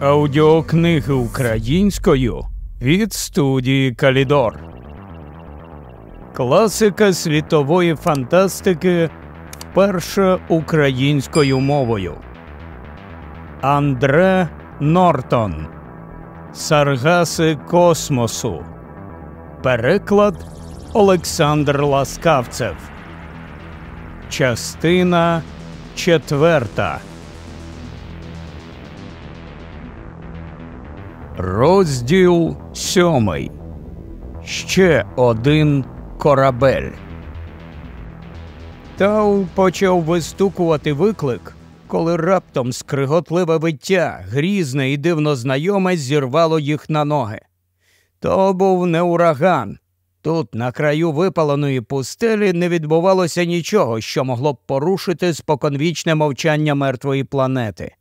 Аудіокниги українською від студії Калідор. Класика світової фантастики перша українською мовою Андре Нортон. Саргаси Космосу. Переклад Олександр Ласкавцев. Частина четверта. Розділ сьомий. Ще один корабель. Тау почав вистукувати виклик, коли раптом скриготливе виття, грізне і дивно знайоме, зірвало їх на ноги. То був не ураган. Тут, на краю випаленої пустелі, не відбувалося нічого, що могло б порушити споконвічне мовчання мертвої планети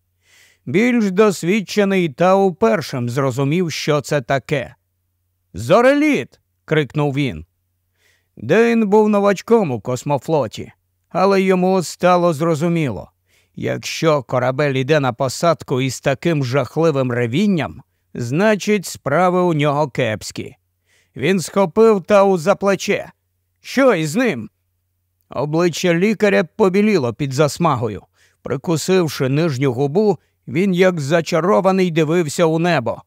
більш досвідчений Тау першим зрозумів, що це таке. Зореліт. крикнув він. Дейн був новачком у космофлоті, але йому стало зрозуміло. Якщо корабель іде на посадку із таким жахливим ревінням, значить, справи у нього кепські. Він схопив тау за плече. Що із ним? Обличчя лікаря побіліло під засмагою. Прикусивши нижню губу, він, як зачарований, дивився у небо.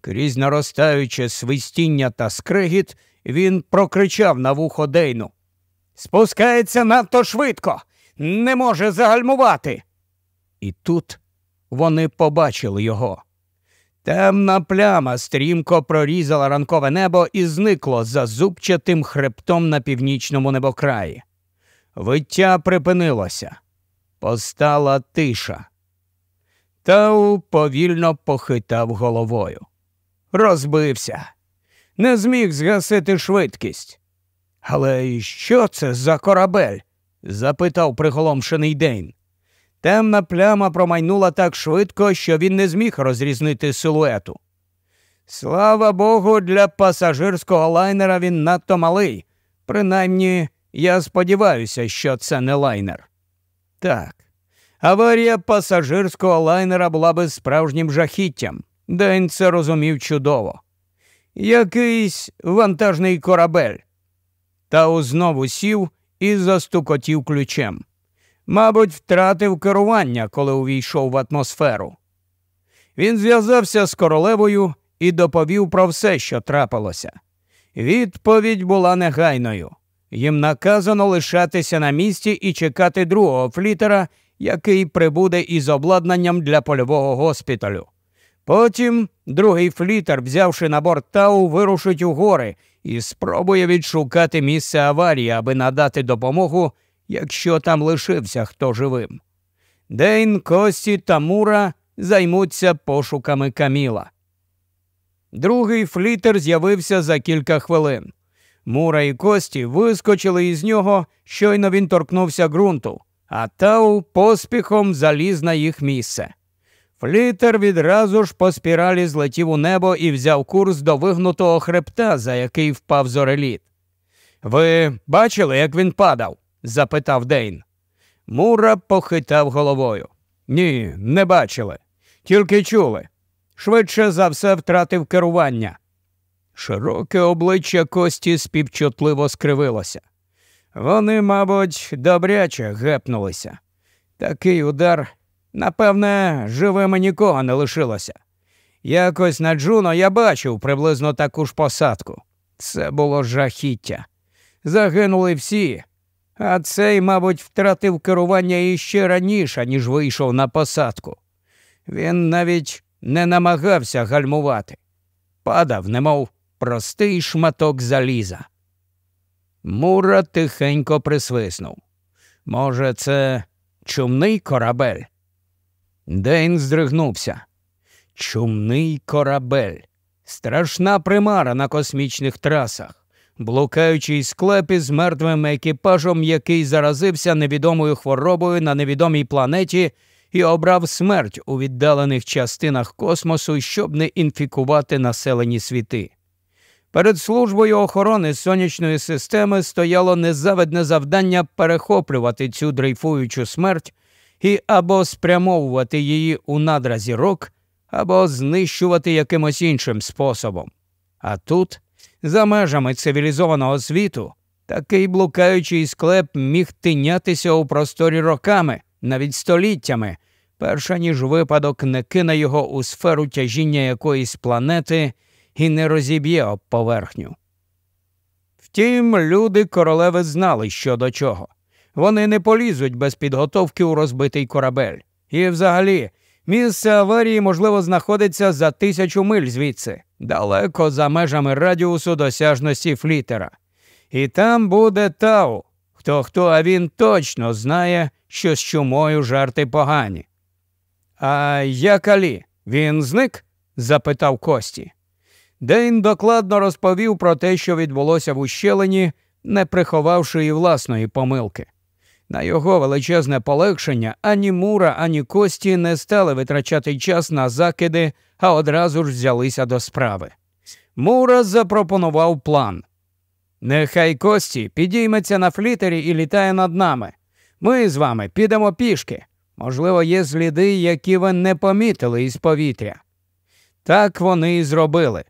Крізь наростаюче свистіння та скригіт, він прокричав на вухо Дейну. Спускається надто швидко, не може загальмувати. І тут вони побачили його. Темна пляма стрімко прорізала ранкове небо і зникло за зубчатим хребтом на північному небокраї. Виття припинилося. Постала тиша. Тау повільно похитав головою. Розбився, не зміг згасити швидкість. Але що це за корабель? запитав приголомшений Дейн. Темна пляма промайнула так швидко, що він не зміг розрізнити силуету. Слава Богу, для пасажирського лайнера він надто малий. Принаймні, я сподіваюся, що це не лайнер. Так, Аварія пасажирського лайнера була би справжнім жахіттям. День це розумів чудово. Якийсь вантажний корабель. Та знову сів і застукотів ключем. Мабуть, втратив керування, коли увійшов в атмосферу. Він зв'язався з королевою і доповів про все, що трапилося. Відповідь була негайною. Їм наказано лишатися на місці і чекати другого флітера, який прибуде із обладнанням для польового госпіталю. Потім другий флітер, взявши на борт тау, вирушить у гори і спробує відшукати місце аварії, аби надати допомогу, якщо там лишився хто живим. Дейн, Кості та Мура займуться пошуками Каміла. Другий флітер з'явився за кілька хвилин. Мура і Кості вискочили із нього, щойно він торкнувся ґрунту а тау поспіхом заліз на їх місце. Флітер відразу ж по спіралі злетів у небо і взяв курс до вигнутого хребта, за який впав зореліт. Ви бачили, як він падав? запитав Дейн. Мура похитав головою. Ні, не бачили. Тільки чули. Швидше за все втратив керування. Широке обличчя Кості співчутливо скривилося. Вони, мабуть, добряче гепнулися. Такий удар, напевне, живими нікого не лишилося. Якось на Джуно я бачив приблизно таку ж посадку. Це було жахіття. Загинули всі, а цей, мабуть, втратив керування іще раніше, ніж вийшов на посадку. Він навіть не намагався гальмувати, падав, немов простий шматок заліза. Мура тихенько присвиснув. Може, це чумний корабель? Дейн здригнувся. Чумний корабель. Страшна примара на космічних трасах, блукаючий склеп із мертвим екіпажом, який заразився невідомою хворобою на невідомій планеті і обрав смерть у віддалених частинах космосу, щоб не інфікувати населені світи. Перед службою охорони сонячної системи стояло незавидне завдання перехоплювати цю дрейфуючу смерть і або спрямовувати її у надра зірок, або знищувати якимось іншим способом. А тут, за межами цивілізованого світу, такий блукаючий склеп міг тинятися у просторі роками, навіть століттями, перша ніж випадок не кине його у сферу тяжіння якоїсь планети і не розіб'є об поверхню. Втім, люди королеви знали, що до чого. Вони не полізуть без підготовки у розбитий корабель. І взагалі, місце аварії, можливо, знаходиться за тисячу миль звідси, далеко за межами радіусу досяжності флітера. І там буде тау. Хто хто, а він точно знає, що з чумою жарти погані. А як Алі? Він зник? запитав Кості. Дейн докладно розповів про те, що відбулося в ущелині, не приховавши і власної помилки. На його величезне полегшення ані Мура, ані Кості не стали витрачати час на закиди, а одразу ж взялися до справи. Мура запропонував план. Нехай Кості підійметься на флітері і літає над нами. Ми з вами підемо пішки. Можливо, є сліди, які ви не помітили із повітря. Так вони і зробили.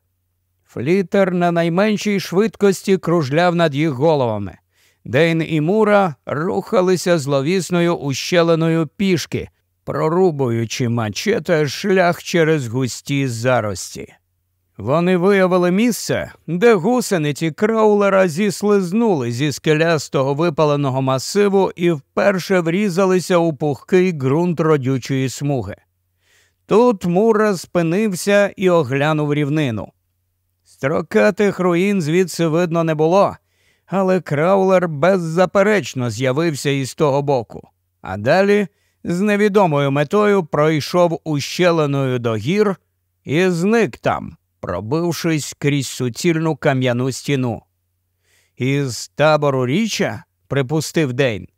Флітер на найменшій швидкості кружляв над їх головами. Дейн і Мура рухалися зловісною ущеленою пішки, прорубуючи мачете шлях через густі зарості. Вони виявили місце, де гусениці краулера зіслизнули зі скелястого випаленого масиву і вперше врізалися у пухкий ґрунт родючої смуги. Тут Мура спинився і оглянув рівнину. Строкатих руїн звідси видно не було, але Краулер беззаперечно з'явився із того боку. А далі з невідомою метою пройшов ущеленою до гір і зник там, пробившись крізь суцільну кам'яну стіну. Із табору річа, припустив Дейн.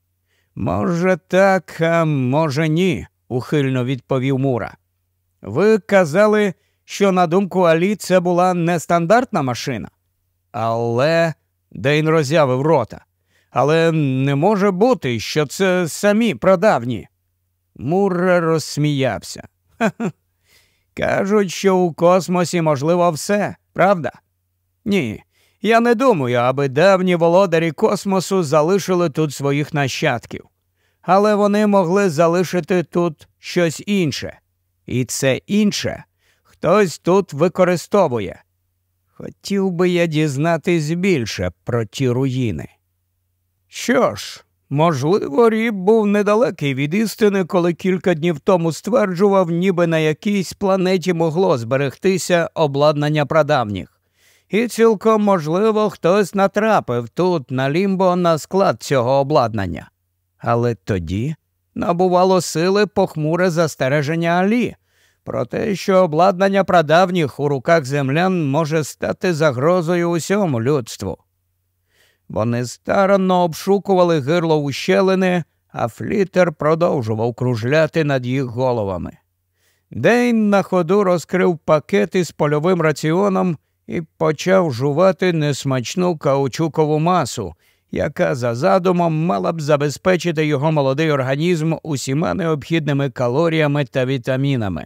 Може, так, а може, ні, ухильно відповів Мура. Ви казали, що, на думку Алі, це була не стандартна машина. Але Дейн роззявив рота. Але не може бути, що це самі прадавні. Мурра розсміявся. Кажуть, що у космосі можливо все, правда? Ні. Я не думаю, аби давні володарі космосу залишили тут своїх нащадків. Але вони могли залишити тут щось інше. І це інше хтось тут використовує. Хотів би я дізнатись більше про ті руїни. Що ж, можливо, ріб був недалекий від істини, коли кілька днів тому стверджував, ніби на якійсь планеті могло зберегтися обладнання прадавніх. І цілком можливо хтось натрапив тут на лімбо на склад цього обладнання. Але тоді набувало сили похмуре застереження Алі, про те, що обладнання прадавніх у руках землян може стати загрозою усьому людству. Вони старанно обшукували гирло ущелини, а флітер продовжував кружляти над їх головами. Дейн на ходу розкрив пакети з польовим раціоном і почав жувати несмачну каучукову масу, яка за задумом мала б забезпечити його молодий організм усіма необхідними калоріями та вітамінами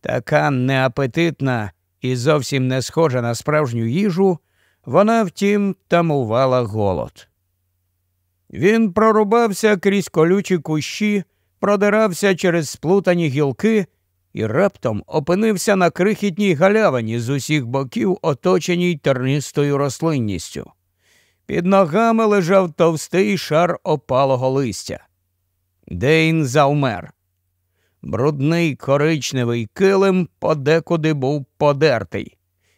така неапетитна і зовсім не схожа на справжню їжу, вона, втім, тамувала голод. Він прорубався крізь колючі кущі, продирався через сплутані гілки і раптом опинився на крихітній галявині з усіх боків, оточеній тернистою рослинністю. Під ногами лежав товстий шар опалого листя. Дейн завмер. Брудний коричневий килим подекуди був подертий.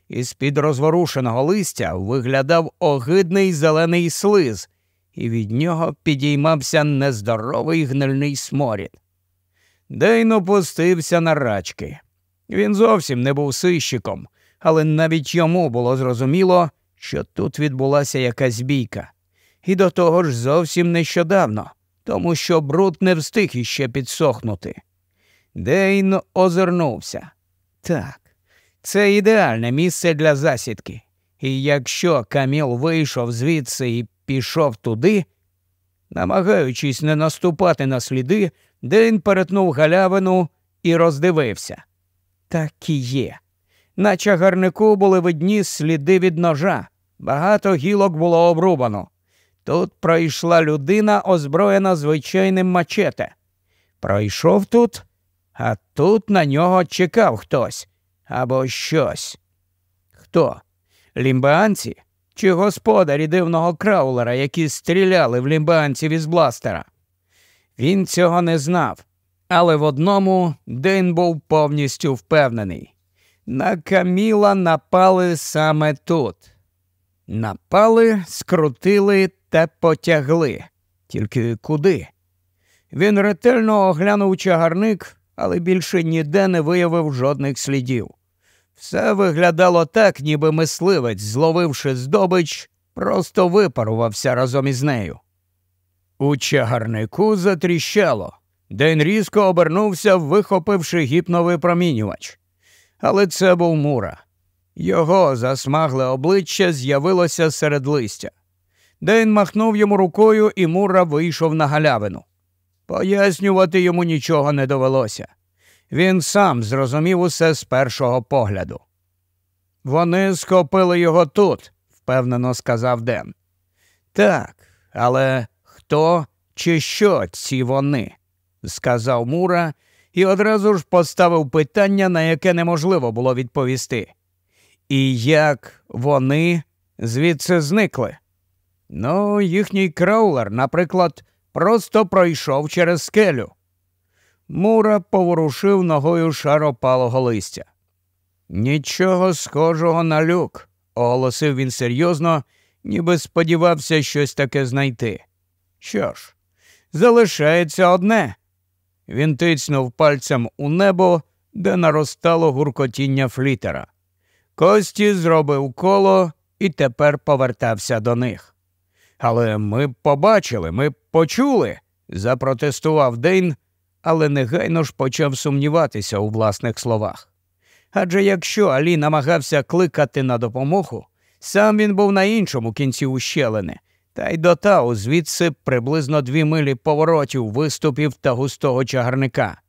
Із під розворушеного листя виглядав огидний зелений слиз, і від нього підіймався нездоровий гнильний сморід. Дейн опустився на рачки. Він зовсім не був сищиком, але навіть йому було зрозуміло, що тут відбулася якась бійка. І до того ж зовсім нещодавно, тому що бруд не встиг іще підсохнути. Дейн озирнувся. Так, це ідеальне місце для засідки. І якщо Каміл вийшов звідси і пішов туди, намагаючись не наступати на сліди, Дейн перетнув галявину і роздивився. Так і є. На чагарнику були видні сліди від ножа, багато гілок було обрубано. Тут пройшла людина, озброєна звичайним мачете. Пройшов тут а тут на нього чекав хтось або щось. Хто? Лімбеанці чи господарі дивного краулера, які стріляли в лімбеанців із бластера? Він цього не знав, але в одному Дейн був повністю впевнений. На Каміла напали саме тут. Напали, скрутили та потягли. Тільки куди? Він ретельно оглянув чагарник, але більше ніде не виявив жодних слідів. Все виглядало так, ніби мисливець, зловивши здобич, просто випарувався разом із нею. У чагарнику затріщало. День різко обернувся, вихопивши гіпновипромінювач. Але це був мура. Його засмагле обличчя з'явилося серед листя. Дейн махнув йому рукою, і Мура вийшов на галявину. Пояснювати йому нічого не довелося. Він сам зрозумів усе з першого погляду. Вони схопили його тут, впевнено сказав Ден. Так, але хто чи що ці вони? сказав Мура і одразу ж поставив питання, на яке неможливо було відповісти. І як вони звідси зникли? Ну, їхній краулер, наприклад, просто пройшов через скелю. Мура поворушив ногою шаропалого листя. Нічого схожого на люк, оголосив він серйозно, ніби сподівався щось таке знайти. Що ж, залишається одне. Він тицнув пальцем у небо, де наростало гуркотіння флітера. Кості зробив коло і тепер повертався до них. Але ми побачили, ми почули, запротестував Дейн, але негайно ж почав сумніватися у власних словах. Адже якщо Алі намагався кликати на допомогу, сам він був на іншому кінці ущелини, та й до тау звідси приблизно дві милі поворотів, виступів та густого чагарника.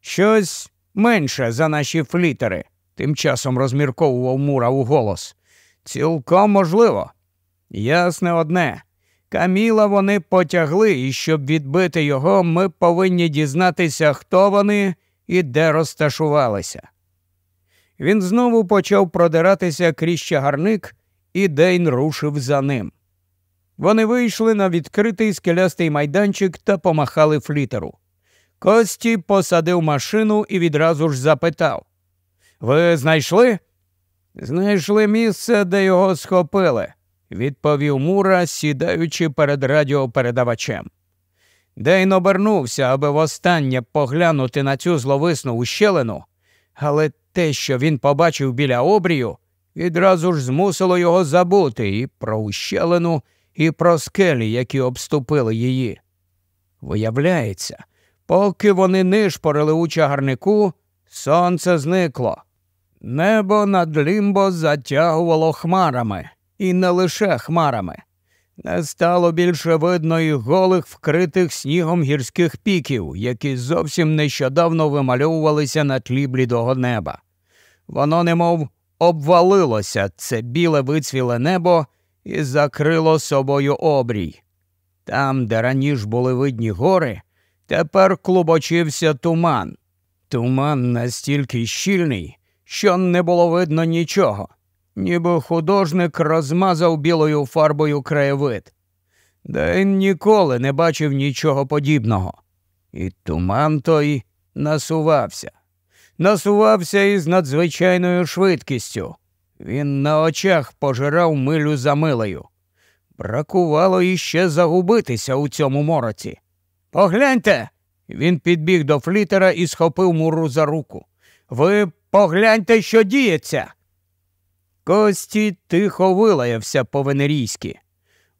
Щось менше за наші флітери, тим часом розмірковував Мура у голос. Цілком можливо. Ясне одне. Каміла вони потягли, і щоб відбити його, ми повинні дізнатися, хто вони і де розташувалися. Він знову почав продиратися крізь чагарник, і День рушив за ним. Вони вийшли на відкритий скелястий майданчик та помахали флітеру. Кості посадив машину і відразу ж запитав Ви знайшли? Знайшли місце, де його схопили відповів Мура, сідаючи перед радіопередавачем. Дейн обернувся, аби востаннє поглянути на цю зловисну ущелину, але те, що він побачив біля обрію, відразу ж змусило його забути і про ущелину, і про скелі, які обступили її. Виявляється, поки вони нишпорили у чагарнику, сонце зникло. Небо над лімбо затягувало хмарами і не лише хмарами. Не стало більше видно і голих вкритих снігом гірських піків, які зовсім нещодавно вимальовувалися на тлі блідого неба. Воно, немов обвалилося це біле вицвіле небо і закрило собою обрій. Там, де раніше були видні гори, тепер клубочився туман. Туман настільки щільний, що не було видно нічого ніби художник розмазав білою фарбою краєвид. Ден ніколи не бачив нічого подібного. І туман той насувався, насувався із надзвичайною швидкістю. Він на очах пожирав милю за милею. Бракувало іще загубитися у цьому мороці. Погляньте. Він підбіг до флітера і схопив муру за руку. Ви погляньте, що діється. Кості тихо вилаявся по венерійськи.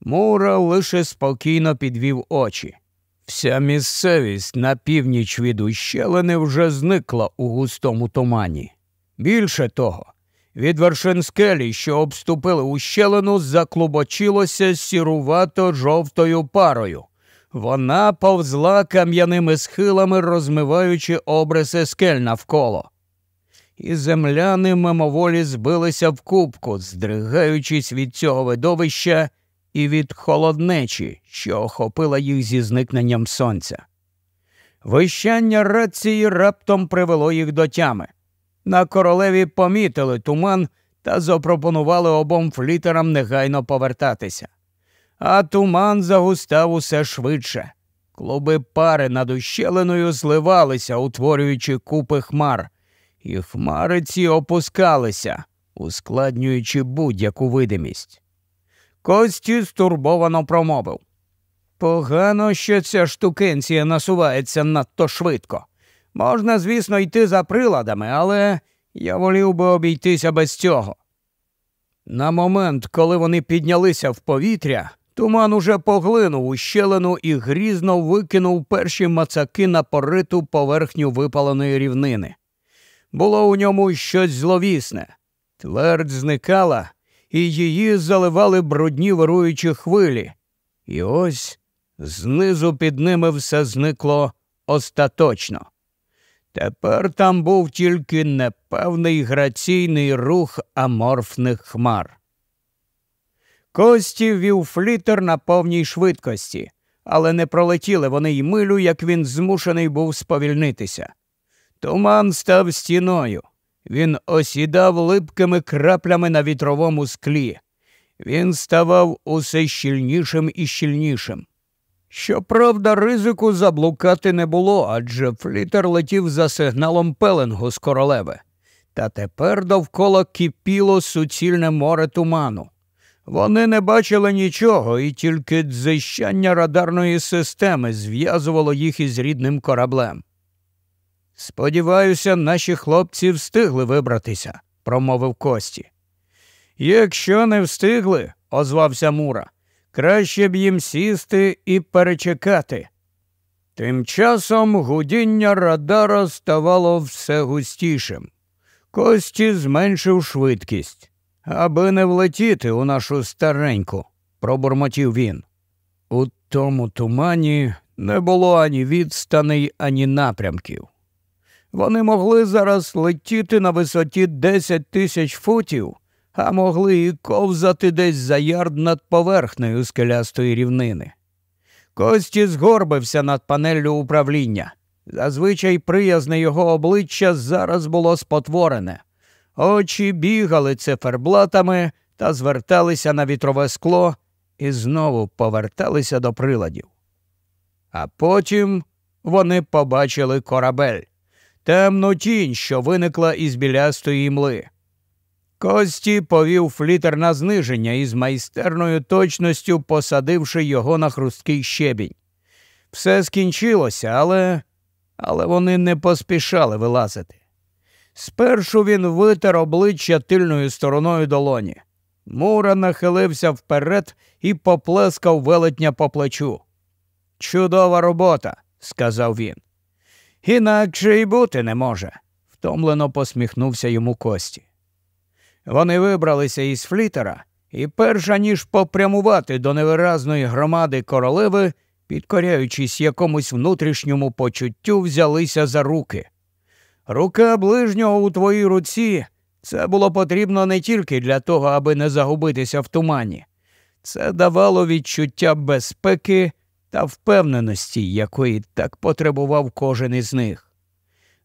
Мура лише спокійно підвів очі. Вся місцевість на північ від ущелини вже зникла у густому тумані. Більше того, від вершин скелі, що обступили ущелину, заклубочилося сірувато жовтою парою. Вона повзла кам'яними схилами, розмиваючи обриси скель навколо і земляни мимоволі збилися в кубку, здригаючись від цього видовища і від холоднечі, що охопила їх зі зникненням сонця. Вищання рації раптом привело їх до тями. На королеві помітили туман та запропонували обом флітерам негайно повертатися. А туман загустав усе швидше. Клуби пари над ущелиною зливалися, утворюючи купи хмар і хмариці опускалися, ускладнюючи будь-яку видимість. Кості стурбовано промовив. Погано, що ця штукенція насувається надто швидко. Можна, звісно, йти за приладами, але я волів би обійтися без цього. На момент, коли вони піднялися в повітря, туман уже поглинув ущелину і грізно викинув перші мацаки на пориту поверхню випаленої рівнини. Було у ньому щось зловісне. Твердь зникала, і її заливали брудні вируючі хвилі. І ось знизу під ними все зникло остаточно. Тепер там був тільки непевний граційний рух аморфних хмар. Кості вів флітер на повній швидкості, але не пролетіли вони й милю, як він змушений був сповільнитися. Туман став стіною. Він осідав липкими краплями на вітровому склі. Він ставав усе щільнішим і щільнішим. Щоправда, ризику заблукати не було, адже флітер летів за сигналом пеленгу з королеви. Та тепер довкола кипіло суцільне море туману. Вони не бачили нічого, і тільки дзищання радарної системи зв'язувало їх із рідним кораблем. Сподіваюся, наші хлопці встигли вибратися, промовив Кості. Якщо не встигли, озвався Мура, краще б їм сісти і перечекати. Тим часом гудіння радара ставало все густішим. Кості зменшив швидкість. Аби не влетіти у нашу стареньку, пробурмотів він. У тому тумані не було ані відстаней, ані напрямків. Вони могли зараз летіти на висоті 10 тисяч футів, а могли і ковзати десь за ярд над поверхнею скелястої рівнини. Кості згорбився над панеллю управління. Зазвичай приязне його обличчя зараз було спотворене. Очі бігали циферблатами та зверталися на вітрове скло і знову поверталися до приладів. А потім вони побачили корабель темну тінь, що виникла із білястої мли. Кості повів флітер на зниження і з майстерною точністю посадивши його на хрусткий щебінь. Все скінчилося, але але вони не поспішали вилазити. Спершу він витер обличчя тильною стороною долоні. Мура нахилився вперед і поплескав велетня по плечу. Чудова робота, сказав він. Інакше й бути не може, втомлено посміхнувся йому Кості. Вони вибралися із флітера і, перша ніж попрямувати до невиразної громади королеви, підкоряючись якомусь внутрішньому почуттю, взялися за руки. Рука ближнього у твоїй руці це було потрібно не тільки для того, аби не загубитися в тумані, це давало відчуття безпеки та впевненості, якої так потребував кожен із них.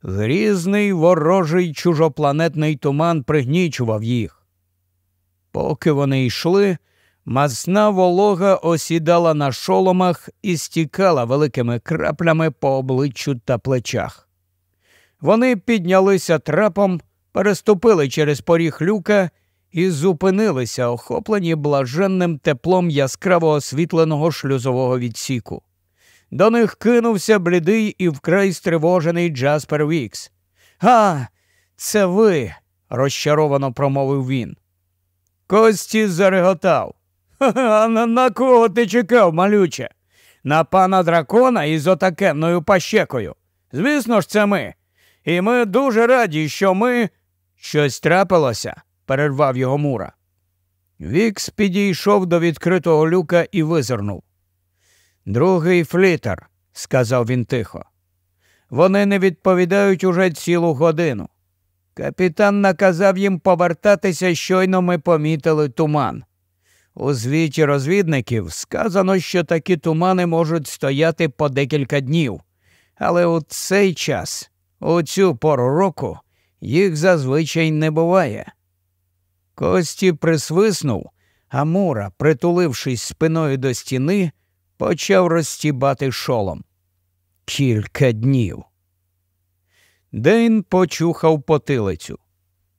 Грізний ворожий чужопланетний туман пригнічував їх. Поки вони йшли, масна волога осідала на шоломах і стікала великими краплями по обличчю та плечах. Вони піднялися трапом, переступили через поріг люка і зупинилися, охоплені блаженним теплом яскраво освітленого шлюзового відсіку. До них кинувся блідий і вкрай стривожений Джаспер Вікс. А, це ви, розчаровано промовив він. Кості зареготав. «А на, на кого ти чекав, малюче? На пана дракона із отакенною пащекою. Звісно ж, це ми. І ми дуже раді, що ми щось трапилося перервав його мура. Вікс підійшов до відкритого люка і визирнув. Другий флітер, сказав він тихо. Вони не відповідають уже цілу годину. Капітан наказав їм повертатися, щойно ми помітили туман. У звіті розвідників сказано, що такі тумани можуть стояти по декілька днів, але у цей час, у цю пору року, їх зазвичай не буває. Кості присвиснув, а Мура, притулившись спиною до стіни, почав розстібати шолом. Кілька днів. Дейн почухав потилицю.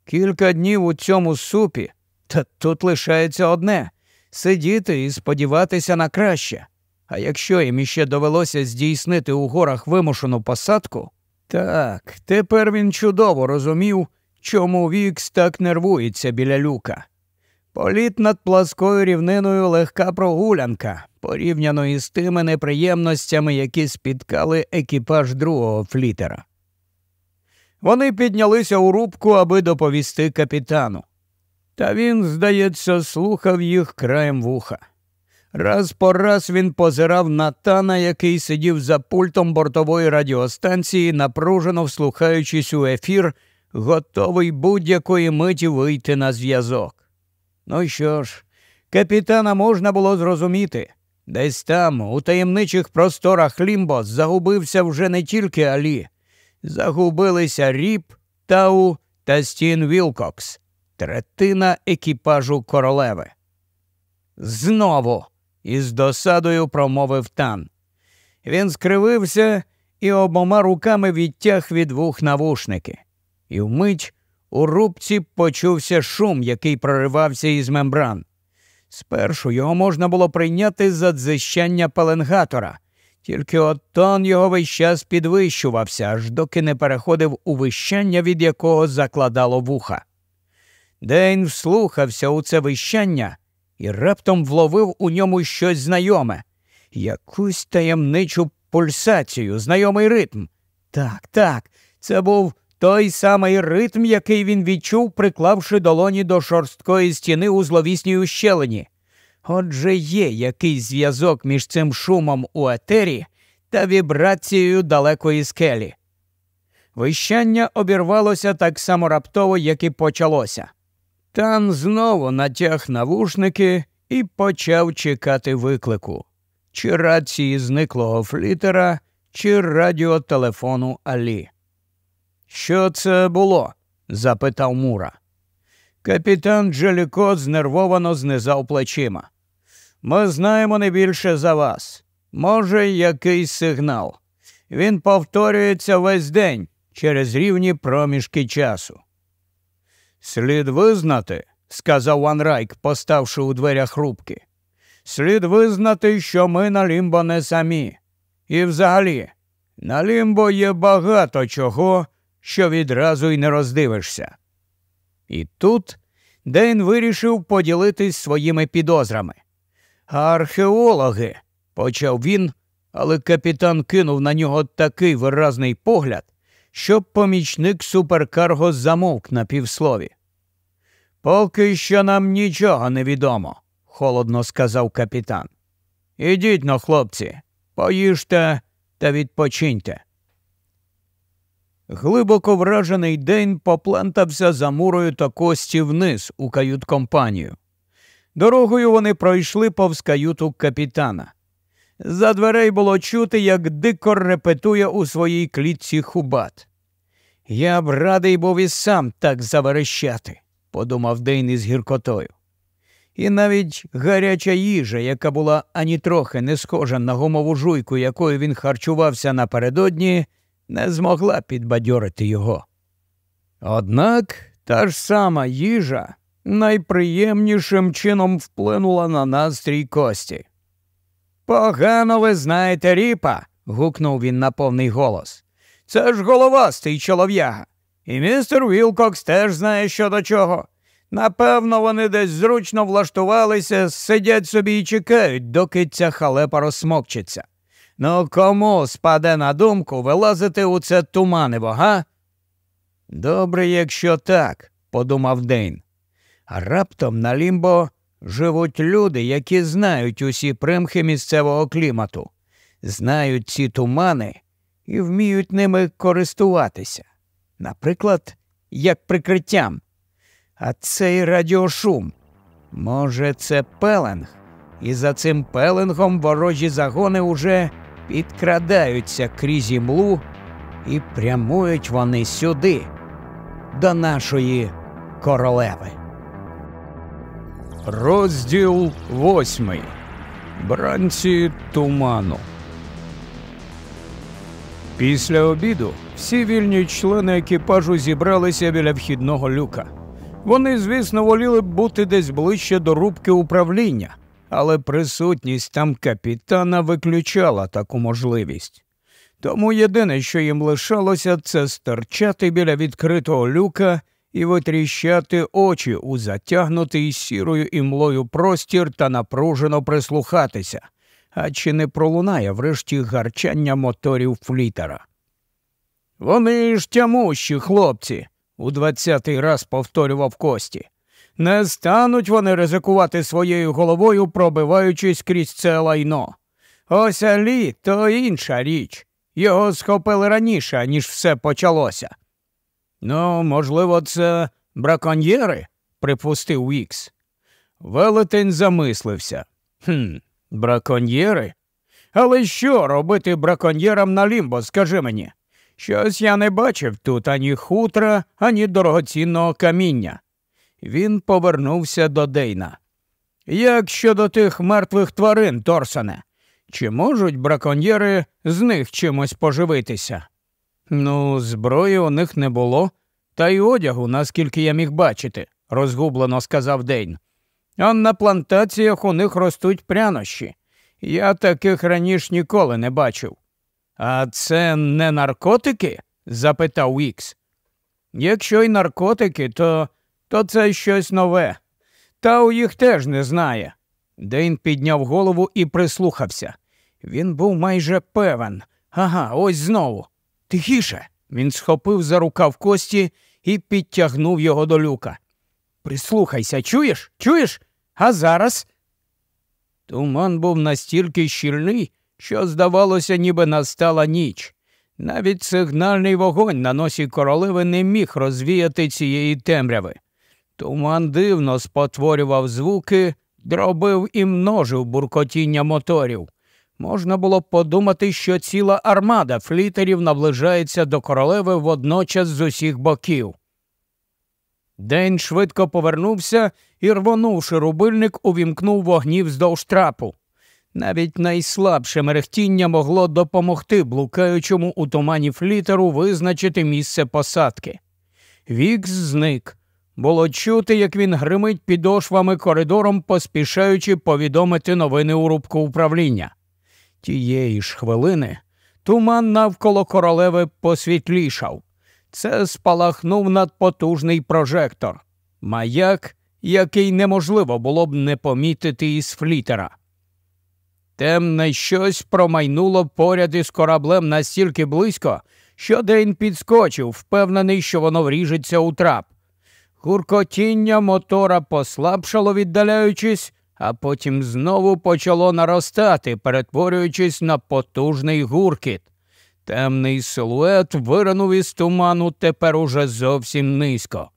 Кілька днів у цьому супі, та тут лишається одне сидіти і сподіватися на краще. А якщо їм іще довелося здійснити у горах вимушену посадку, так, тепер він чудово розумів, чому Вікс так нервується біля люка. Політ над пласкою рівниною легка прогулянка, порівняно із тими неприємностями, які спіткали екіпаж другого флітера. Вони піднялися у рубку, аби доповісти капітану. Та він, здається, слухав їх краєм вуха. Раз по раз він позирав на тана, який сидів за пультом бортової радіостанції, напружено вслухаючись у ефір готовий будь-якої миті вийти на зв'язок. Ну що ж, капітана можна було зрозуміти. Десь там, у таємничих просторах Лімбо, загубився вже не тільки Алі, загубилися Ріп, Тау та Стін Вілкокс, третина екіпажу королеви. Знову, із досадою промовив тан. Він скривився і обома руками відтяг від вух навушники і вмить у рубці почувся шум, який проривався із мембран. Спершу його можна було прийняти за дзищання паленгатора, тільки оттон його весь час підвищувався, аж доки не переходив у вищання, від якого закладало вуха. Дейн вслухався у це вищання і раптом вловив у ньому щось знайоме, якусь таємничу пульсацію, знайомий ритм. Так, так, це був той самий ритм, який він відчув, приклавши долоні до шорсткої стіни у зловісній ущелині. Отже, є якийсь зв'язок між цим шумом у етері та вібрацією далекої скелі. Вищання обірвалося так само раптово, як і почалося. Тан знову натяг навушники і почав чекати виклику чи рації зниклого флітера, чи радіотелефону Алі. Що це було? запитав Мура. Капітан Джелікот знервовано знизав плечима. Ми знаємо не більше за вас. Може, якийсь сигнал. Він повторюється весь день через рівні проміжки часу. Слід визнати, сказав Ван Райк, поставши у дверях рубки. Слід визнати, що ми на лімбо не самі. І взагалі, на лімбо є багато чого, що відразу й не роздивишся. І тут Дейн вирішив поділитись своїми підозрами. Археологи, почав він, але капітан кинув на нього такий виразний погляд, щоб помічник суперкарго замовк на півслові. Поки що нам нічого не відомо, холодно сказав капітан. Ідіть но, хлопці, поїжте та відпочиньте. Глибоко вражений день поплентався за мурою та кості вниз у кают-компанію. Дорогою вони пройшли повз каюту капітана. За дверей було чути, як дикор репетує у своїй клітці хубат. Я б радий був і сам так заверещати, подумав Дейн із гіркотою. І навіть гаряча їжа, яка була анітрохи не схожа на гумову жуйку, якою він харчувався напередодні, не змогла підбадьорити його. Однак та ж сама їжа найприємнішим чином вплинула на настрій кості. Погано ви знаєте ріпа. гукнув він на повний голос. Це ж головастий чолов'яга. І містер Вілкокс теж знає, що до чого. Напевно, вони десь зручно влаштувалися, сидять собі і чекають, доки ця халепа розсмокчеться. Ну, кому спаде на думку вилазити у це туманево, га? Добре, якщо так, подумав Дейн. А раптом на лімбо живуть люди, які знають усі примхи місцевого клімату, знають ці тумани і вміють ними користуватися. Наприклад, як прикриттям. А цей радіошум. Може, це пеленг, і за цим пеленгом ворожі загони уже підкрадаються крізь імлу і прямують вони сюди, до нашої королеви. Розділ восьмий. Бранці туману. Після обіду всі вільні члени екіпажу зібралися біля вхідного люка. Вони, звісно, воліли б бути десь ближче до рубки управління, але присутність там капітана виключала таку можливість. Тому єдине, що їм лишалося, це стерчати біля відкритого люка і витріщати очі у затягнутий сірою імлою простір та напружено прислухатися, а чи не пролунає врешті гарчання моторів флітера. Вони ж тямущі, хлопці, у двадцятий раз повторював Кості. Не стануть вони ризикувати своєю головою, пробиваючись крізь це лайно. Ося лі, то інша річ. Його схопили раніше, ніж все почалося. Ну, можливо, це браконьєри, припустив Вікс. Велетень замислився. «Хм, браконьєри? Але що робити браконьєрам на лімбо, скажи мені? Щось я не бачив тут ані хутра, ані дорогоцінного каміння. Він повернувся до Дейна. Як щодо тих мертвих тварин, Торсоне, чи можуть браконьєри з них чимось поживитися? Ну, зброї у них не було, та й одягу, наскільки я міг бачити, розгублено сказав Дейн. А на плантаціях у них ростуть прянощі. Я таких раніше ніколи не бачив. А це не наркотики? запитав Ікс. Якщо й наркотики, то то це щось нове. Та у їх теж не знає. Дейн підняв голову і прислухався. Він був майже певен. Ага, ось знову. Тихіше. Він схопив за рукав кості і підтягнув його до люка. Прислухайся, чуєш? Чуєш? А зараз? Туман був настільки щільний, що, здавалося, ніби настала ніч. Навіть сигнальний вогонь на носі королеви не міг розвіяти цієї темряви. Туман дивно спотворював звуки, дробив і множив буркотіння моторів. Можна було б подумати, що ціла армада флітерів наближається до королеви водночас з усіх боків. День швидко повернувся і, рвонувши рубильник, увімкнув вогні вздовж трапу. Навіть найслабше мерехтіння могло допомогти блукаючому у тумані флітеру визначити місце посадки. Вікс зник. Було чути, як він гримить підошвами коридором, поспішаючи повідомити новини у рубку управління. Тієї ж хвилини туман навколо королеви посвітлішав. Це спалахнув надпотужний прожектор, маяк, який неможливо було б не помітити із флітера. Темне щось промайнуло поряд із кораблем настільки близько, що Дейн підскочив, впевнений, що воно вріжеться у трап. Куркотіння мотора послабшало, віддаляючись, а потім знову почало наростати, перетворюючись на потужний гуркіт. Темний силует виринув із туману тепер уже зовсім низько.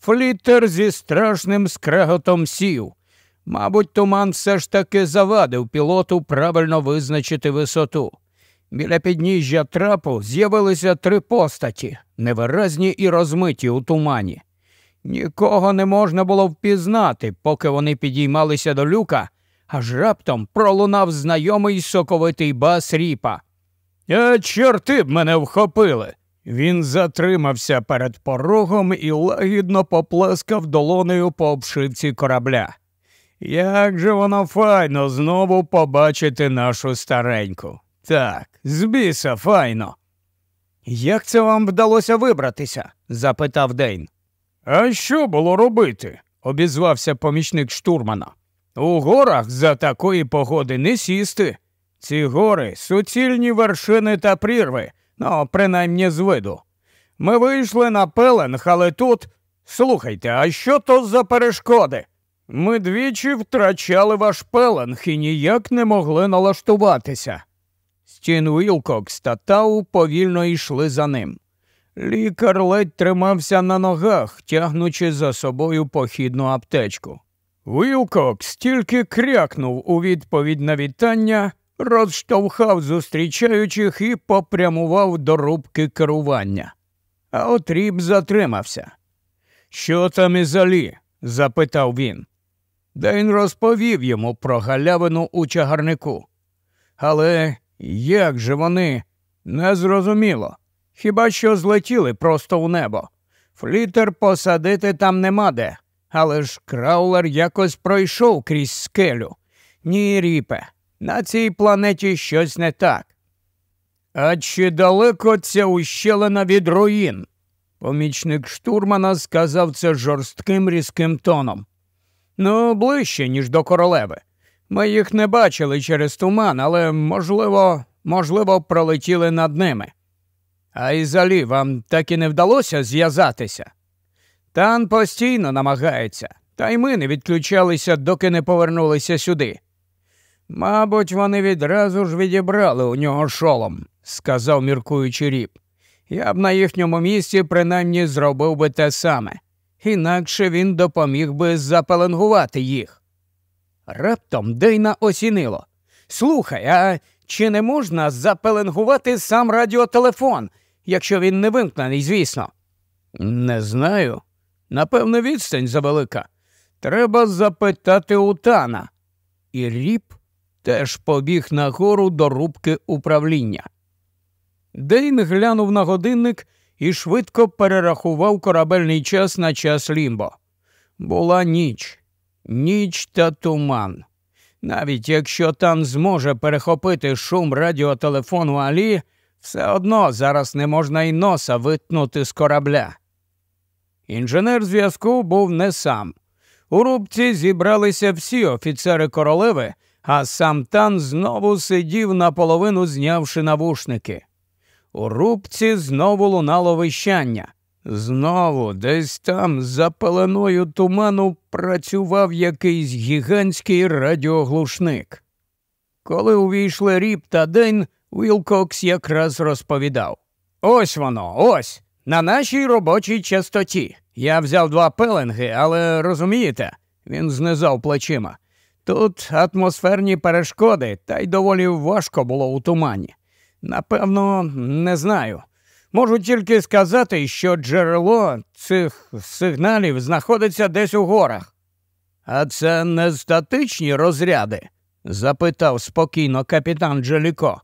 Флітер зі страшним скреготом сів. Мабуть, туман все ж таки завадив пілоту правильно визначити висоту. Біля підніжжя трапу з'явилися три постаті, невиразні і розмиті у тумані. Нікого не можна було впізнати, поки вони підіймалися до люка, аж раптом пролунав знайомий соковитий бас ріпа. «А «Е, Чорти б мене вхопили. Він затримався перед порогом і лагідно поплескав долонею по обшивці корабля. Як же воно файно знову побачити нашу стареньку. Так, з біса файно. Як це вам вдалося вибратися? запитав день. А що було робити? обізвався помічник штурмана. У горах за такої погоди не сісти. Ці гори суцільні вершини та прірви, ну, принаймні з виду. Ми вийшли на пеленг, але тут. Слухайте, а що то за перешкоди? Ми двічі втрачали ваш пеленг і ніяк не могли налаштуватися. Стін Вілкокс та Тау повільно йшли за ним. Лікар ледь тримався на ногах, тягнучи за собою похідну аптечку. Вілкок стільки крякнув у відповідь на вітання, розштовхав зустрічаючих і попрямував до рубки керування. А от Ріб затримався. Що там із Алі?» – запитав він. Дейн розповів йому про галявину у чагарнику. Але як же вони? не зрозуміло. Хіба що злетіли просто у небо. Флітер посадити там нема де, але ж краулер якось пройшов крізь скелю. Ні, ріпе, на цій планеті щось не так. А чи далеко ця ущелина від руїн? Помічник штурмана сказав це жорстким різким тоном. Ну, ближче, ніж до королеви. Ми їх не бачили через туман, але, можливо, можливо, пролетіли над ними. А ізалі вам так і не вдалося зв'язатися? Тан постійно намагається, та й ми не відключалися, доки не повернулися сюди. Мабуть, вони відразу ж відібрали у нього шолом, сказав міркуючий ріп. Я б на їхньому місці принаймні зробив би те саме, інакше він допоміг би запеленгувати їх. Раптом Дейна осінило. Слухай, а чи не можна запеленгувати сам радіотелефон? якщо він не вимкнений, звісно. Не знаю. Напевне, відстань завелика. Треба запитати у Тана». І ріп теж побіг нагору до рубки управління. Дейн глянув на годинник і швидко перерахував корабельний час на час лімбо. Була ніч, ніч та туман. Навіть якщо Тан зможе перехопити шум радіотелефону Алі, все одно зараз не можна й носа витнути з корабля. Інженер зв'язку був не сам. У рубці зібралися всі офіцери королеви, а сам тан знову сидів наполовину, знявши навушники. У рубці знову лунало вищання. Знову, десь там, за пеленою туману, працював якийсь гігантський радіоглушник. Коли увійшли ріп та день, Вілкокс якраз розповідав. Ось воно, ось, на нашій робочій частоті. Я взяв два пеленги, але розумієте, він знизав плечима. Тут атмосферні перешкоди, та й доволі важко було у тумані. Напевно, не знаю. Можу тільки сказати, що джерело цих сигналів знаходиться десь у горах. А це не статичні розряди? запитав спокійно капітан Джеліко.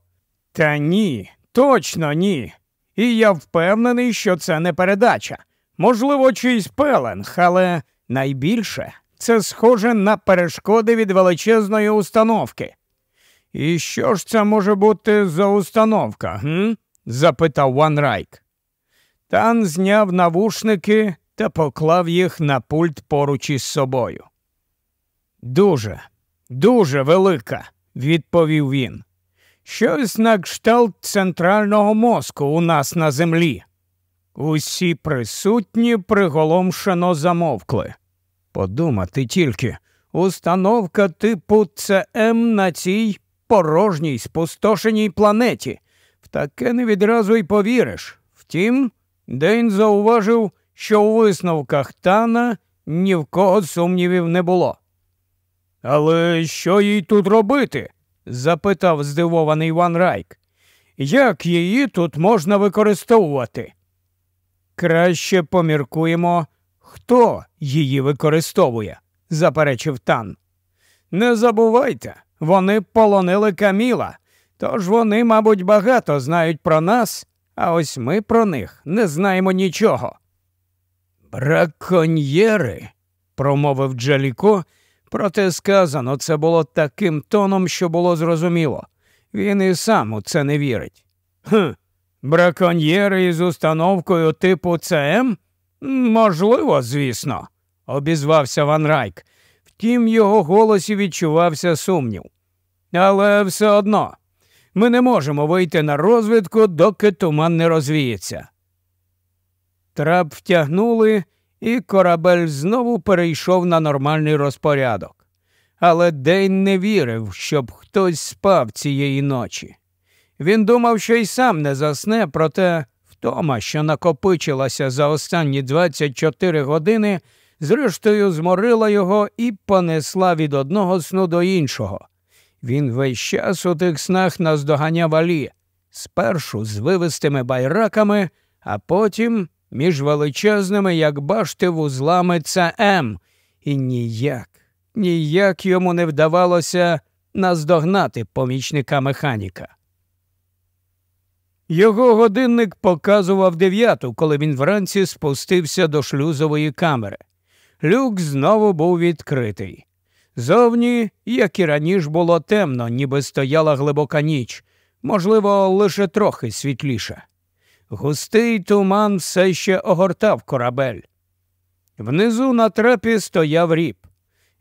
Та ні, точно ні. І я впевнений, що це не передача. Можливо, чийсь пеленг, але найбільше це схоже на перешкоди від величезної установки. І що ж це може бути за установка, гм? запитав Ван Райк. Тан зняв навушники та поклав їх на пульт поруч із собою. Дуже, дуже велика, відповів він щось на кшталт центрального мозку у нас на землі. Усі присутні приголомшено замовкли. Подумати тільки, установка типу ЦМ ем на цій порожній спустошеній планеті. В таке не відразу й повіриш. Втім, День зауважив, що у висновках Тана ні в кого сумнівів не було. Але що їй тут робити? запитав здивований Ван Райк. Як її тут можна використовувати? Краще поміркуємо, хто її використовує, заперечив Тан. Не забувайте, вони полонили Каміла, тож вони, мабуть, багато знають про нас, а ось ми про них не знаємо нічого. Браконьєри, промовив Джаліко, Проте сказано це було таким тоном, що було зрозуміло. Він і сам у це не вірить. Хм, браконьєри із установкою типу ЦМ? Можливо, звісно, обізвався Ван Райк. Втім, його голосі відчувався сумнів. Але все одно ми не можемо вийти на розвідку, доки туман не розвіється. Трап втягнули і корабель знову перейшов на нормальний розпорядок. Але день не вірив, щоб хтось спав цієї ночі. Він думав, що й сам не засне, проте втома, що накопичилася за останні 24 години, зрештою зморила його і понесла від одного сну до іншого. Він весь час у тих снах наздоганяв Алі, спершу з вивистими байраками, а потім між величезними, як башти, вузлами ЦМ, і ніяк, ніяк йому не вдавалося наздогнати помічника механіка. Його годинник показував дев'яту, коли він вранці спустився до шлюзової камери. Люк знову був відкритий. Зовні, як і раніше, було темно, ніби стояла глибока ніч, можливо, лише трохи світліша. Густий туман все ще огортав корабель. Внизу на трапі стояв ріп.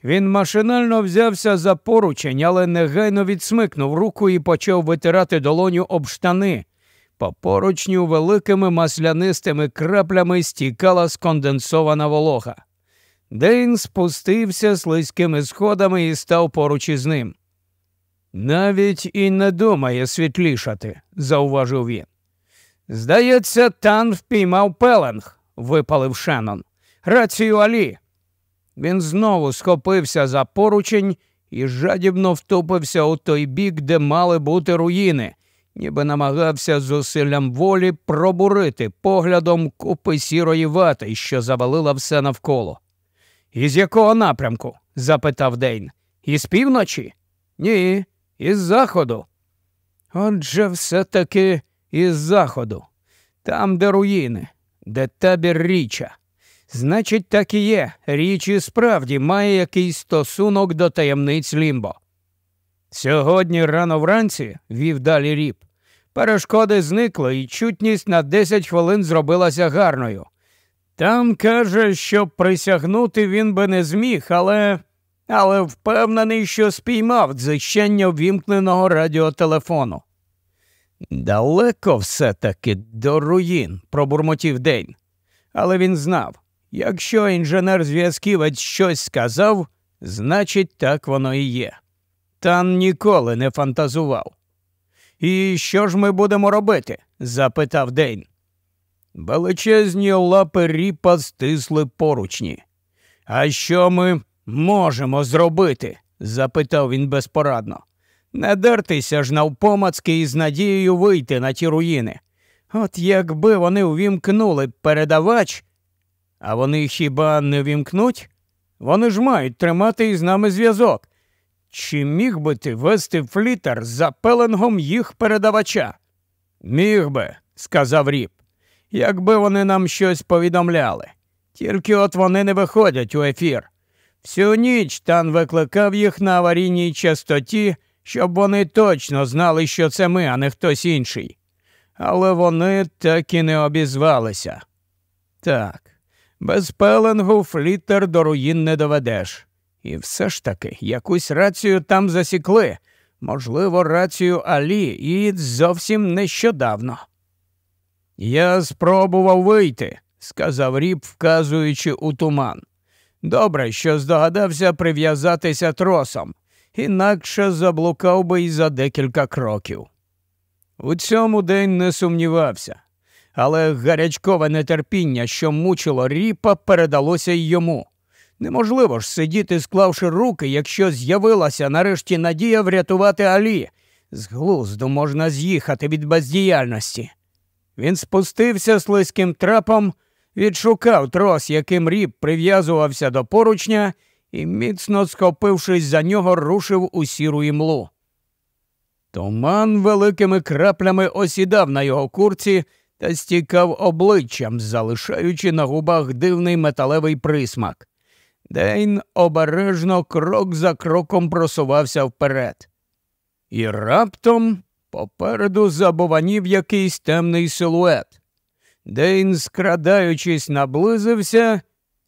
Він машинально взявся за поручень, але негайно відсмикнув руку і почав витирати долоню об штани. По поручню великими маслянистими краплями стікала сконденсована волога. Дейн спустився слизькими сходами і став поруч із ним. Навіть і не думає світлішати, зауважив він. Здається, тан впіймав пеленг, випалив Шеннон. Рацію Алі. Він знову схопився за поручень і жадібно втупився у той бік, де мали бути руїни, ніби намагався зусиллям волі пробурити поглядом купи сірої вати, що завалила все навколо. Із якого напрямку? запитав Дейн. Із півночі? Ні, із заходу. Отже, все таки із заходу, там, де руїни, де табір річа. Значить, так і є. Річ і справді має якийсь стосунок до таємниць лімбо. Сьогодні рано вранці, вів далі ріп, перешкоди зникли, і чутність на 10 хвилин зробилася гарною. Там каже, що присягнути він би не зміг, але але впевнений, що спіймав дзищення ввімкненого радіотелефону. Далеко все таки до руїн, пробурмотів день. Але він знав, якщо інженер зв'язківець щось сказав, значить, так воно і є. Тан ніколи не фантазував. І що ж ми будемо робити? запитав день. Величезні лапи ріпа стисли поручні. А що ми можемо зробити? запитав він безпорадно. Не дертися ж навпомацки із надією вийти на ті руїни. От якби вони увімкнули передавач, а вони хіба не вімкнуть? Вони ж мають тримати із нами зв'язок. Чи міг би ти вести флітер за пеленгом їх передавача? Міг би, сказав Ріп, якби вони нам щось повідомляли. Тільки от вони не виходять у ефір. Всю ніч Тан викликав їх на аварійній частоті щоб вони точно знали, що це ми, а не хтось інший. Але вони так і не обізвалися. Так, без пеленгу флітер до руїн не доведеш. І все ж таки якусь рацію там засікли, можливо, рацію Алі і зовсім нещодавно. Я спробував вийти, сказав ріп, вказуючи у туман. Добре, що здогадався прив'язатися тросом інакше заблукав би і за декілька кроків. У цьому день не сумнівався, але гарячкове нетерпіння, що мучило ріпа, передалося й йому. Неможливо ж сидіти, склавши руки, якщо з'явилася нарешті надія врятувати Алі. З глузду можна з'їхати від бездіяльності. Він спустився слизьким трапом, відшукав трос, яким ріп прив'язувався до поручня, і, міцно схопившись за нього, рушив у сіру імлу. Туман великими краплями осідав на його курці та стікав обличчям, залишаючи на губах дивний металевий присмак. Дейн обережно крок за кроком просувався вперед. І раптом попереду забуванів якийсь темний силует. Дейн, скрадаючись, наблизився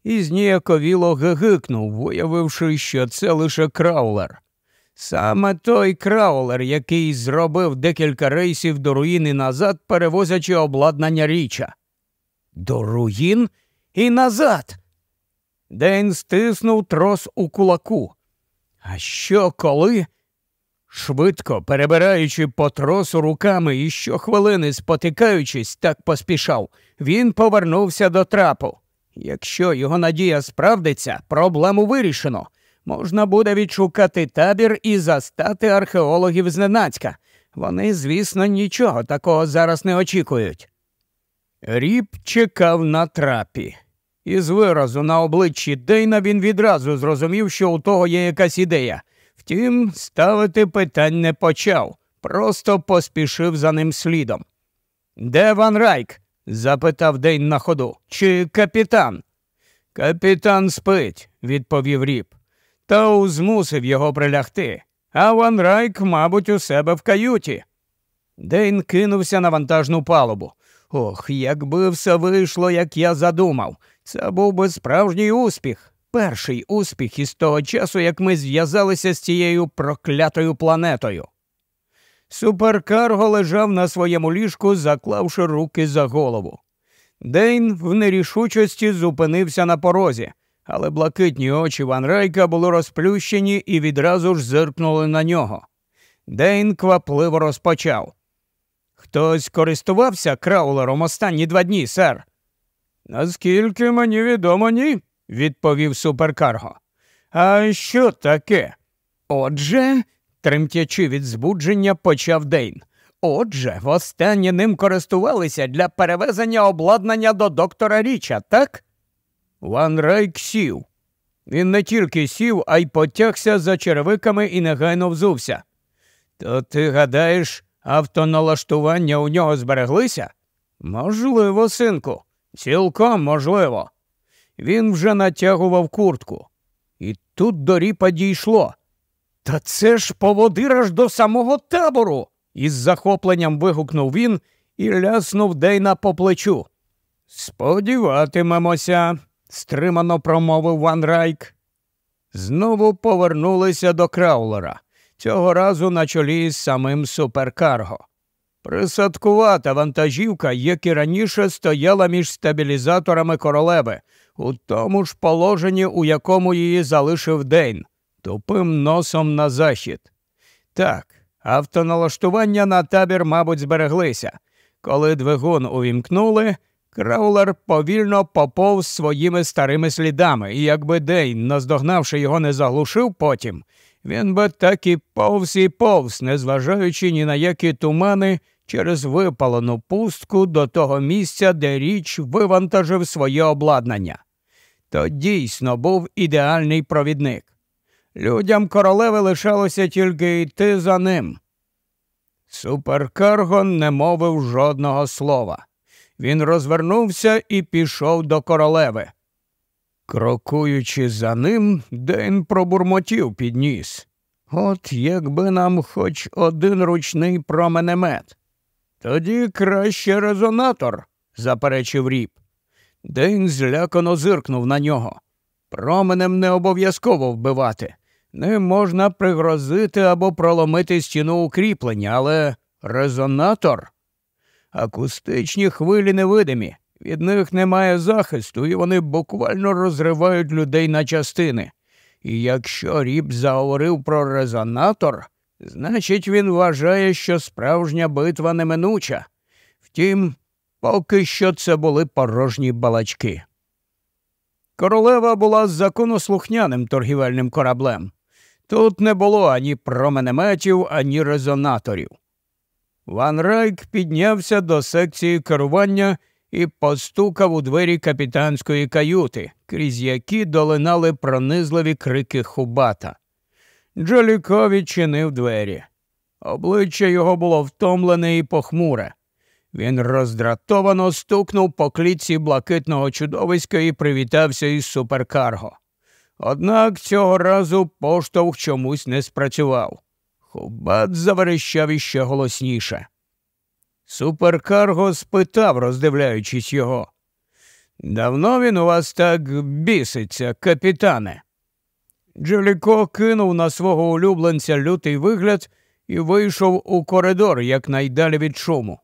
і зніяковіло гигикнув, виявивши, що це лише краулер. Саме той краулер, який зробив декілька рейсів до руїни назад, перевозячи обладнання річа. До руїн і назад. День стиснув трос у кулаку. А що коли? Швидко перебираючи по тросу руками і щохвилини спотикаючись, так поспішав, він повернувся до трапу. Якщо його надія справдиться, проблему вирішено. Можна буде відшукати табір і застати археологів зненацька. Вони, звісно, нічого такого зараз не очікують. Ріп чекав на трапі, із виразу на обличчі Дейна він відразу зрозумів, що у того є якась ідея. Втім, ставити питань не почав, просто поспішив за ним слідом. Де Ван Райк? запитав день на ходу. Чи капітан? Капітан спить, відповів ріп. Тау змусив його прилягти, а Ван Райк, мабуть, у себе в каюті. Дейн кинувся на вантажну палубу. Ох, якби все вийшло, як я задумав. Це був би справжній успіх. Перший успіх із того часу, як ми зв'язалися з цією проклятою планетою. Суперкарго лежав на своєму ліжку, заклавши руки за голову. Дейн в нерішучості зупинився на порозі, але блакитні очі Ван Райка були розплющені і відразу ж зиркнули на нього. Дейн квапливо розпочав. Хтось користувався краулером останні два дні, сер. Наскільки мені відомо, ні, відповів суперкарго. А що таке? Отже, тремтячи від збудження, почав Дейн. Отже, востаннє ним користувалися для перевезення обладнання до доктора Річа, так? Ван Райк сів. Він не тільки сів, а й потягся за червиками і негайно взувся. То ти гадаєш, автоналаштування у нього збереглися? Можливо, синку, цілком можливо. Він вже натягував куртку. І тут до ріпа дійшло. Та це ж поводир аж до самого табору. із захопленням вигукнув він і ляснув Дейна по плечу. Сподіватимемося, стримано промовив Ван Райк. Знову повернулися до Краулера, цього разу на чолі з самим суперкарго. Присадкувата вантажівка, як і раніше, стояла між стабілізаторами королеви, у тому ж положенні, у якому її залишив день тупим носом на захід. Так, автоналаштування на табір, мабуть, збереглися. Коли двигун увімкнули, Краулер повільно поповз своїми старими слідами, і якби день, наздогнавши його, не заглушив потім, він би так і повз і повз, незважаючи ні на які тумани, через випалену пустку до того місця, де річ вивантажив своє обладнання. То дійсно був ідеальний провідник. Людям королеви лишалося тільки йти за ним. Суперкаргон не мовив жодного слова. Він розвернувся і пішов до королеви. Крокуючи за ним, Дейн пробурмотів під ніс. От якби нам хоч один ручний променемет. Тоді краще резонатор, заперечив ріп. Дейн злякано зиркнув на нього. Променем не обов'язково вбивати. Ним можна пригрозити або проломити стіну укріплення, але резонатор. Акустичні хвилі невидимі, від них немає захисту, і вони буквально розривають людей на частини. І якщо ріп заговорив про резонатор, значить, він вважає, що справжня битва неминуча. Втім, поки що це були порожні балачки. Королева була законослухняним торгівельним кораблем. Тут не було ані променеметів, ані резонаторів. Ван Райк піднявся до секції керування і постукав у двері капітанської каюти, крізь які долинали пронизливі крики хубата. Джоліко відчинив двері. Обличчя його було втомлене і похмуре. Він роздратовано стукнув по клітці блакитного чудовиська і привітався із суперкарго. Однак цього разу поштовх чомусь не спрацював. Хубат заверещав іще голосніше. Суперкарго спитав, роздивляючись його. Давно він у вас так біситься, капітане. Джеліко кинув на свого улюбленця лютий вигляд і вийшов у коридор якнайдалі від шуму.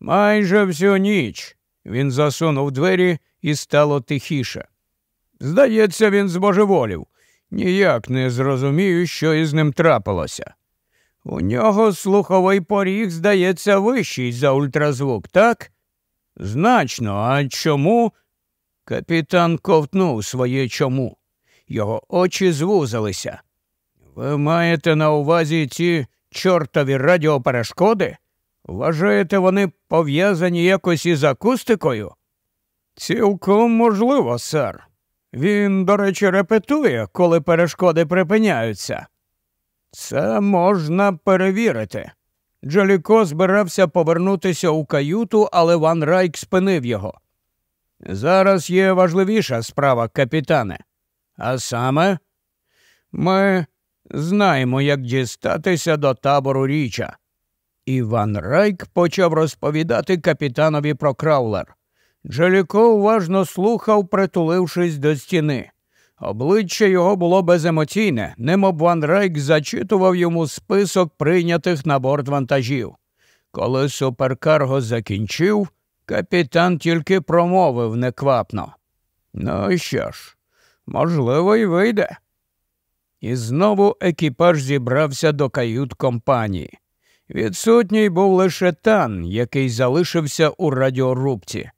Майже всю ніч. Він засунув двері і стало тихіше. Здається, він збожеволів. Ніяк не зрозумію, що із ним трапилося. У нього слуховий поріг, здається, вищий за ультразвук, так? Значно, а чому? Капітан ковтнув своє чому. Його очі звузилися. Ви маєте на увазі ці чортові радіоперешкоди? Вважаєте, вони пов'язані якось із акустикою? Цілком можливо, сер. Він, до речі, репетує, коли перешкоди припиняються. Це можна перевірити. Джаліко збирався повернутися у каюту, але Ван Райк спинив його. Зараз є важливіша справа, капітане. А саме, ми знаємо, як дістатися до табору річа. Іван Райк почав розповідати капітанові про Краулер. Джеліко уважно слухав, притулившись до стіни. Обличчя його було беземоційне, немов Ван Райк зачитував йому список прийнятих на борт вантажів. Коли суперкарго закінчив, капітан тільки промовив неквапно. Ну що ж, можливо, й вийде. І знову екіпаж зібрався до кают компанії. Відсутній був лише тан, який залишився у радіорубці.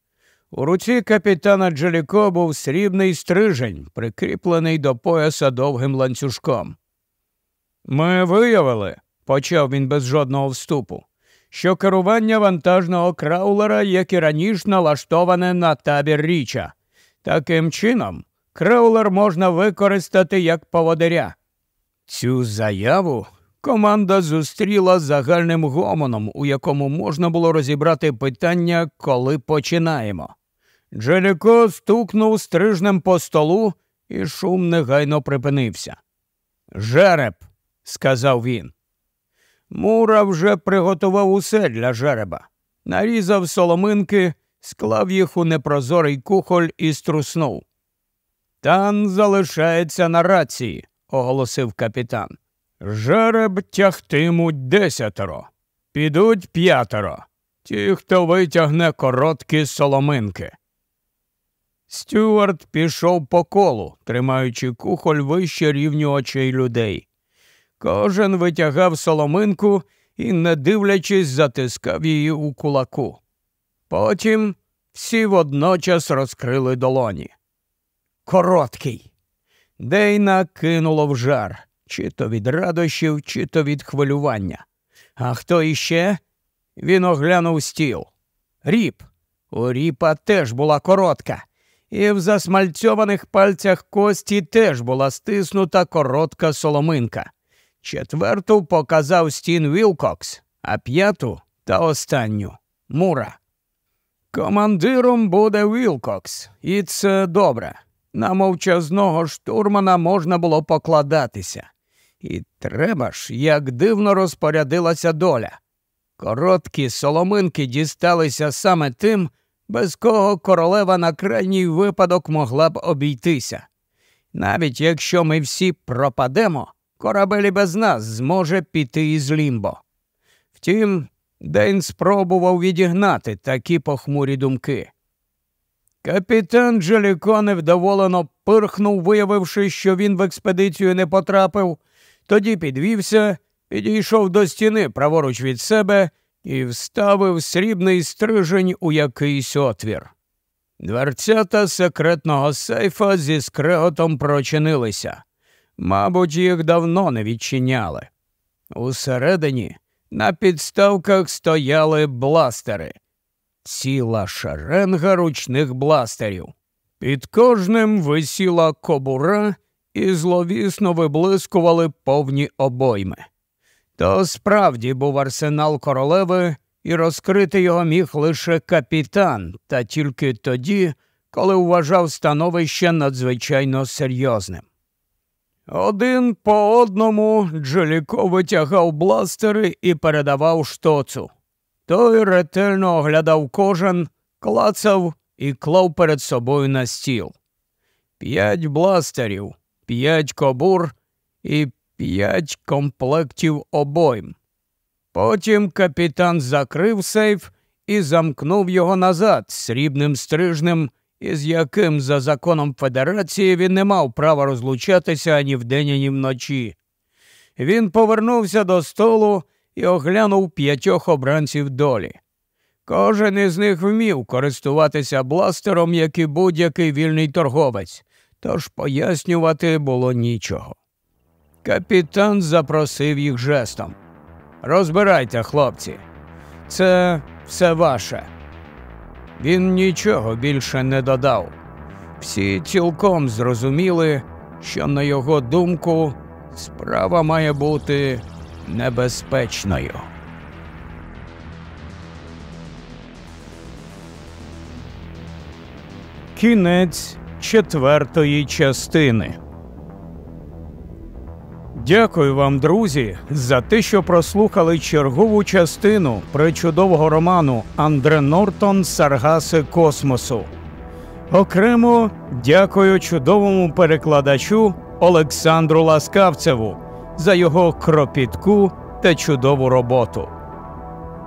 У руці капітана Джеліко був срібний стрижень, прикріплений до пояса довгим ланцюжком. Ми виявили, почав він без жодного вступу, що керування вантажного краулера як і раніше налаштоване на табір річа. Таким чином, краулер можна використати як поводиря. Цю заяву Команда зустріла загальним гомоном, у якому можна було розібрати питання, коли починаємо. Джеліко стукнув стрижнем по столу, і шум негайно припинився. Жереб, сказав він. Мура вже приготував усе для жереба, нарізав соломинки, склав їх у непрозорий кухоль і струснув. Тан залишається на рації, оголосив капітан. Жереб тягтимуть десятеро, підуть п'ятеро, ті, хто витягне короткі соломинки. Стюарт пішов по колу, тримаючи кухоль вище рівню очей людей. Кожен витягав соломинку і, не дивлячись, затискав її у кулаку. Потім всі водночас розкрили долоні. Короткий. Дейна кинуло в жар чи то від радощів, чи то від хвилювання. А хто іще? Він оглянув стіл. Ріп. У ріпа теж була коротка, і в засмальцьованих пальцях кості теж була стиснута коротка соломинка. Четверту показав стін Вілкокс, а п'яту та останню мура. Командиром буде Вілкокс, і це добре. На мовчазного штурмана можна було покладатися. І треба ж, як дивно розпорядилася доля. Короткі соломинки дісталися саме тим, без кого королева на крайній випадок могла б обійтися. Навіть якщо ми всі пропадемо, корабелі без нас зможе піти із лімбо. Втім, Дейн спробував відігнати такі похмурі думки. Капітан Джеліко невдоволено пирхнув, виявивши, що він в експедицію не потрапив. Тоді підвівся, підійшов до стіни праворуч від себе і вставив срібний стрижень у якийсь отвір. Дверцята секретного сейфа зі скреготом прочинилися. Мабуть, їх давно не відчиняли. Усередині на підставках стояли бластери, ціла шаренга ручних бластерів. Під кожним висіла кобура і зловісно виблискували повні обойми. То справді був арсенал королеви, і розкрити його міг лише капітан, та тільки тоді, коли вважав становище надзвичайно серйозним. Один по одному Джеліко витягав бластери і передавав штоцу. Той ретельно оглядав кожен, клацав і клав перед собою на стіл. П'ять бластерів, п'ять кобур і п'ять комплектів обойм. Потім капітан закрив сейф і замкнув його назад срібним стрижнем, із яким за законом Федерації він не мав права розлучатися ані вдень, ані вночі. Він повернувся до столу і оглянув п'ятьох обранців долі. Кожен із них вмів користуватися бластером, як і будь-який вільний торговець тож пояснювати було нічого. Капітан запросив їх жестом. Розбирайте, хлопці, це все ваше. Він нічого більше не додав. Всі цілком зрозуміли, що, на його думку, справа має бути небезпечною. Кінець четвертої частини. Дякую вам, друзі, за те, що прослухали чергову частину причудового роману Андре Нортон Саргаси Космосу. Окремо дякую чудовому перекладачу Олександру Ласкавцеву за його кропітку та чудову роботу.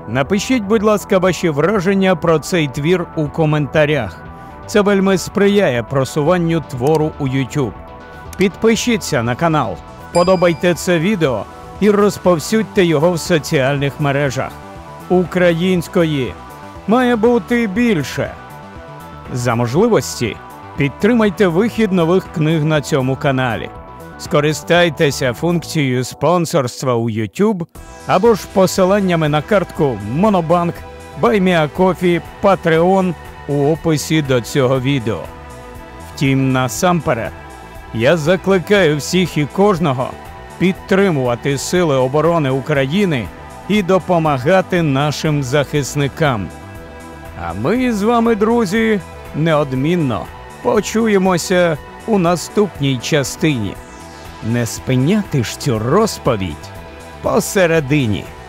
Напишіть, будь ласка, ваші враження про цей твір у коментарях. Це вельми сприяє просуванню твору у YouTube. Підпишіться на канал, подобайте це відео і розповсюдьте його в соціальних мережах. Української має бути більше. За можливості підтримайте вихід нових книг на цьому каналі. Скористайтеся функцією спонсорства у YouTube або ж посиланнями на картку Monobank, BuyMeACoffee, Patreon – у описі до цього відео. Втім, насамперед, я закликаю всіх і кожного підтримувати Сили оборони України і допомагати нашим захисникам. А ми з вами, друзі, неодмінно почуємося у наступній частині. Не спиняти ж цю розповідь посередині.